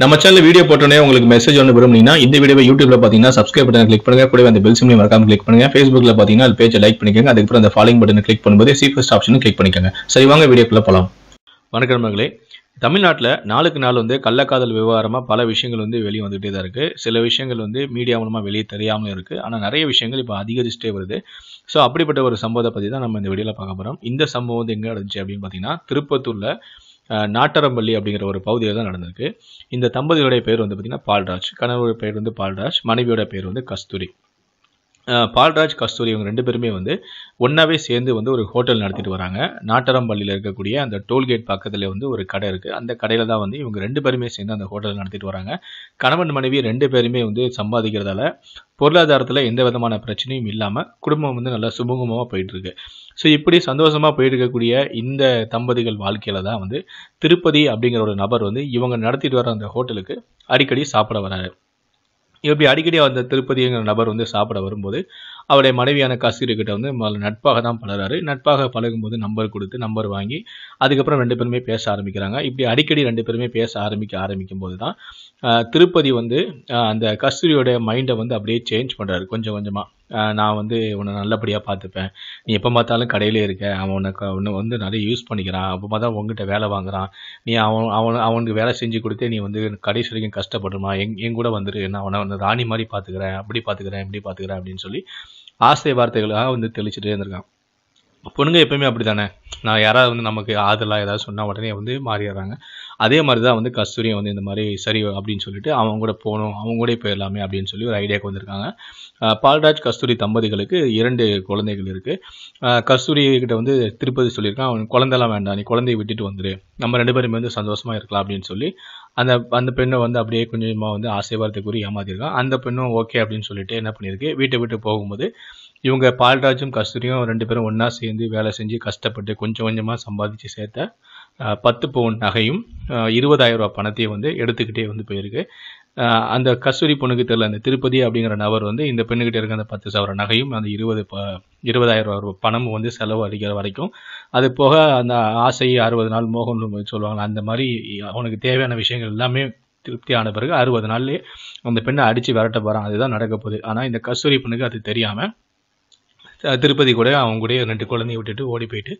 நம்ம channel video போட்டோன்னே உங்களுக்கு மெசேஜ் ஒன்று விரும்புனீங்கன்னா இந்த வீடியோ யூடியூப்ல பார்த்தீங்கன்னா சப்ஸ்கிரைப் பட்டன் கிளிக் பண்ணுங்க கூட அந்த பெல் சிம்லையும் மறக்காம கிளிக் பண்ணுங்க ஃபேஸ்புக்ல பார்த்தீங்கன்னா அது பேஜை லைக் பண்ணிக்கோங்க அதுக்கப்புறம் அந்த ஃபாலோயிங் பட்டன் கிளிக் பண்ணும்போது சீஃபஸ்ட் ஆப்ஷன் கிளிக் பண்ணிக்கோங்க சரி வாங்க வீடியோக்குள்ள போகலாம் வணக்கம் தமிழ்நாட்டில் நாளுக்கு நாள் வந்து கள்ளக்காதல் விவகாரமாக பல விஷயங்கள் வந்து வெளியே வந்துகிட்டே தான் இருக்குது சில விஷயங்கள் வந்து மீடியா மூலமாக வெளியே தெரியாமலும் இருக்குது ஆனால் நிறைய விஷயங்கள் இப்போ அதிகரிச்சுட்டே வருது ஸோ அப்படிப்பட்ட ஒரு சம்பவத்தை பற்றி தான் நம்ம இந்த வீடியோவில் பார்க்க போகிறோம் இந்த சம்பவம் வந்து எங்கே நடந்துச்சு அப்படின்னு பார்த்தீங்கன்னா திருப்பத்தூரில் நாட்டரம்பள்ளி அப்படிங்கிற ஒரு பகுதியில் தான் நடந்திருக்கு இந்த தம்பதியோடைய பேர் வந்து பார்த்திங்கன்னா பால்ராஜ் கணவருடைய பேர் வந்து பால்ராஜ் மனைவியோட பேர் வந்து கஸ்தூரி பால்ராஜ் கஸ்தூரி இவங்க ரெண்டு பேருமே வந்து ஒன்றாவே சேர்ந்து வந்து ஒரு ஹோட்டல் நடத்திட்டு வராங்க நாட்டரம்பள்ளியில் இருக்கக்கூடிய அந்த டோல்கேட் பக்கத்தில் வந்து ஒரு கடை இருக்குது அந்த கடையில் தான் வந்து இவங்க ரெண்டு பேருமே சேர்ந்து அந்த ஹோட்டல் நடத்திட்டு வராங்க கணவன் மனைவி ரெண்டு பேருமே வந்து சம்பாதிக்கிறதால பொருளாதாரத்தில் எந்த விதமான பிரச்சனையும் இல்லாமல் குடும்பம் வந்து நல்லா சுமூகமாக போயிட்டுருக்கு ஸோ இப்படி சந்தோஷமாக போயிட்டு இருக்கக்கூடிய இந்த தம்பதிகள் வாழ்க்கையில் தான் வந்து திருப்பதி அப்படிங்கிற ஒரு நபர் வந்து இவங்க நடத்திட்டு வர அந்த ஹோட்டலுக்கு அடிக்கடி சாப்பிட வராரு இப்படி அடிக்கடி அந்த திருப்பதிங்கிற நபர் வந்து சாப்பிட வரும்போது அவருடைய மனைவியான கஸ்தூரிக்கிட்ட வந்து முதல்ல நட்பாக தான் பழகிறாரு நட்பாக பழகும்போது நம்பர் கொடுத்து நம்பர் வாங்கி அதுக்கப்புறம் ரெண்டு பேருமே பேச ஆரம்பிக்கிறாங்க இப்படி அடிக்கடி ரெண்டு பேருமே பேச ஆரம்பிக்க ஆரம்பிக்கும் போது தான் திருப்பதி வந்து அந்த கஸ்தூரியோட மைண்டை வந்து அப்படியே சேஞ்ச் பண்ணுறாரு கொஞ்சம் கொஞ்சமாக நான் வந்து உன்னை நல்லபடியாக பார்த்துப்பேன் நீ எப்போ பார்த்தாலும் கடையிலே இருக்க அவன் உனக்கு அவனை வந்து நிறைய யூஸ் பண்ணிக்கிறான் அப்போ பார்த்தா உங்ககிட்ட வேலை வாங்குறான் நீ அவன் அவன் அவனுக்கு வேலை செஞ்சு கொடுத்தே நீ வந்து கடைசி வரைக்கும் கஷ்டப்படுமா எங் என் கூட வந்துரு நான் அவனை வந்து ராணி மாதிரி பார்த்துக்கிறேன் அப்படி பார்த்துக்கிறேன் இப்படி பார்த்துக்கிறேன் அப்படின்னு சொல்லி ஆசை வார்த்தைகளாக வந்து தெளிச்சுட்டே இருந்திருக்கான் பொண்ணுங்க எப்பயுமே அப்படி தானே நான் யாராவது வந்து நமக்கு ஆதலாக ஏதாவது சொன்னால் உடனே வந்து மாறிடுறாங்க அதே மாதிரி தான் வந்து கஸ்தூரியும் வந்து இந்த மாதிரி சரி அப்படின்னு சொல்லிட்டு அவங்க கூட போகணும் அவங்க கூட போயிடலாமே அப்படின்னு சொல்லி ஒரு ஐடியாவுக்கு வந்திருக்காங்க பால்ராஜ் கஸ்தூரி தம்பதிகளுக்கு இரண்டு குழந்தைகள் இருக்குது கஸ்தூரி கிட்ட வந்து திருப்பதி சொல்லியிருக்கான் அவன் குழந்தைலாம் வேண்டாம் நீ குழந்தைய விட்டுட்டு வந்துடு நம்ம ரெண்டு பேருமே வந்து சந்தோஷமாக இருக்கலாம் அப்படின்னு சொல்லி அந்த அந்த பெண்ணை வந்து அப்படியே கொஞ்சமாக வந்து ஆசைவாரத்தை கூறி ஏமாத்திருக்கான் அந்த பெண்ணும் ஓகே அப்படின்னு சொல்லிட்டு என்ன பண்ணியிருக்கு வீட்டை விட்டு போகும்போது இவங்க பால்ராஜும் கஸ்தூரியும் ரெண்டு பேரும் ஒன்றா சேர்ந்து வேலை செஞ்சு கஷ்டப்பட்டு கொஞ்சம் கொஞ்சமாக சம்பாதிச்சு சேர்த்த பத்து பவுன் நகையும் இருபதாயிரம் ரூபா பணத்தையும் வந்து எடுத்துக்கிட்டே வந்து போயிருக்கு அந்த கஸ்தூரி பொண்ணுக்கு தெரியல அந்த திருப்பதி அப்படிங்கிற நபர் வந்து இந்த பெண்ணுக்கிட்ட இருக்க அந்த பத்து சவர நகையும் அந்த இருபது ப இருபதாயிரம் ரூபா பணமும் வந்து செலவு அளிக்கிற வரைக்கும் அது போக அந்த ஆசை அறுபது நாள் மோகம்னு சொல்லுவாங்க அந்த மாதிரி அவனுக்கு தேவையான விஷயங்கள் எல்லாமே திருப்தி ஆன பிறகு அறுபது நாள்லேயே அந்த பெண்ணை அடித்து விரட்ட போகிறான் அதுதான் நடக்க போகுது ஆனால் இந்த கஸ்தூரி பொண்ணுக்கு அது தெரியாமல் திருப்பதி கூட அவங்க கூட ரெண்டு குழந்தைய விட்டுட்டு ஓடி போயிட்டு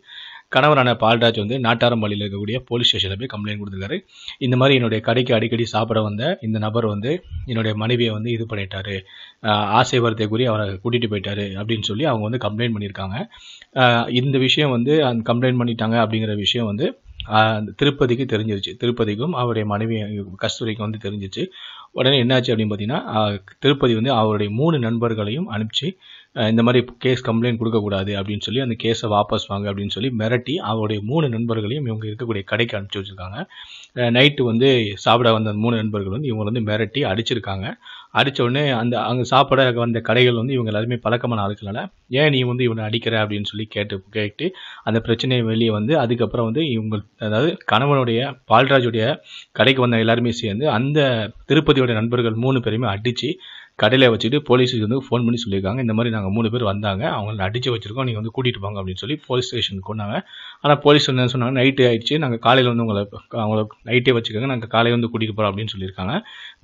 கணவரான பால்ராஜ் வந்து நாட்டாரம் வழியில் இருக்கக்கூடிய போலீஸ் ஸ்டேஷனில் போய் கம்ப்ளைண்ட் கொடுத்துருக்காரு இந்த மாதிரி என்னுடைய கடைக்கு அடிக்கடி சாப்பிட வந்த இந்த நபர் வந்து என்னுடைய மனைவியை வந்து இது பண்ணிட்டாரு ஆசை வரத்தை கூறி அவரை கூட்டிகிட்டு போயிட்டாரு அப்படின்னு சொல்லி அவங்க வந்து கம்ப்ளைண்ட் பண்ணியிருக்காங்க இந்த விஷயம் வந்து அந்த கம்ப்ளைண்ட் பண்ணிட்டாங்க அப்படிங்கிற விஷயம் வந்து திருப்பதிக்கு தெரிஞ்சிருச்சு திருப்பதிக்கும் அவருடைய மனைவி கஸ்தூரிக்கும் வந்து தெரிஞ்சிச்சு உடனே என்னாச்சு அப்படின்னு பார்த்தீங்கன்னா திருப்பதி வந்து அவருடைய மூணு நண்பர்களையும் அனுப்பிச்சு இந்த மாதிரி கேஸ் கம்ப்ளைண்ட் கொடுக்கக்கூடாது அப்படின்னு சொல்லி அந்த கேஸை வாபஸ் வாங்க அப்படின்னு சொல்லி மிரட்டி அவருடைய மூணு நண்பர்களையும் இவங்க இருக்கக்கூடிய கடைக்கு அனுப்பிச்சி வச்சுருக்காங்க நைட்டு வந்து சாப்பிட வந்த மூணு நண்பர்கள் வந்து இவங்க வந்து மிரட்டி அடிச்சிருக்காங்க அடித்த உடனே அந்த அங்கே சாப்பிட வந்த கடைகள் வந்து இவங்க எல்லாருமே பழக்கமான ஆளுக்கனால ஏன் நீ வந்து இவனை அடிக்கிற அப்படின்னு சொல்லி கேட்டு கேட்டு அந்த பிரச்சனையை வெளியே வந்து அதுக்கப்புறம் வந்து இவங்க அதாவது கணவனுடைய பால்ராஜுடைய கடைக்கு வந்த எல்லாருமே சேர்ந்து அந்த திருப்பதியுடைய நண்பர்கள் மூணு பேருமே அடித்து கடையில் வச்சுட்டு போலீஸுக்கு வந்து ஃபோன் பண்ணி சொல்லியிருக்காங்க இந்த மாதிரி நாங்கள் மூணு பேர் வந்தாங்க அவங்கள அடித்து வச்சுருக்கோம் நீங்கள் வந்து கூட்டிகிட்டு போங்க அப்படின்னு சொல்லி போலீஸ் ஸ்டேஷனுக்கு கொண்டாங்க ஆனால் போலீஸ் என்ன சொன்னாங்க நைட்டு ஆயிடுச்சு நாங்கள் காலையில் வந்து உங்களை அவங்களை நைட்டே வச்சுக்கோங்க நாங்கள் காலையில் வந்து கூட்டிகிட்டு போகிறோம் அப்படின்னு சொல்லியிருக்காங்க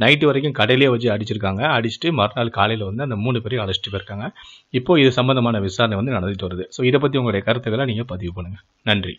நைட்டு வரைக்கும் கடையிலே வச்சு அடிச்சிருக்காங்க அடிச்சுட்டு மறுநாள் காலையில் வந்து அந்த மூணு பேரையும் அழைச்சிட்டு போயிருக்காங்க இப்போது இது சம்மந்தமான விசாரணை வந்து நடந்துட்டு வருது ஸோ இதை பற்றி உங்களுடைய கருத்துக்களை நீங்கள் பதிவு பண்ணுங்கள் நன்றி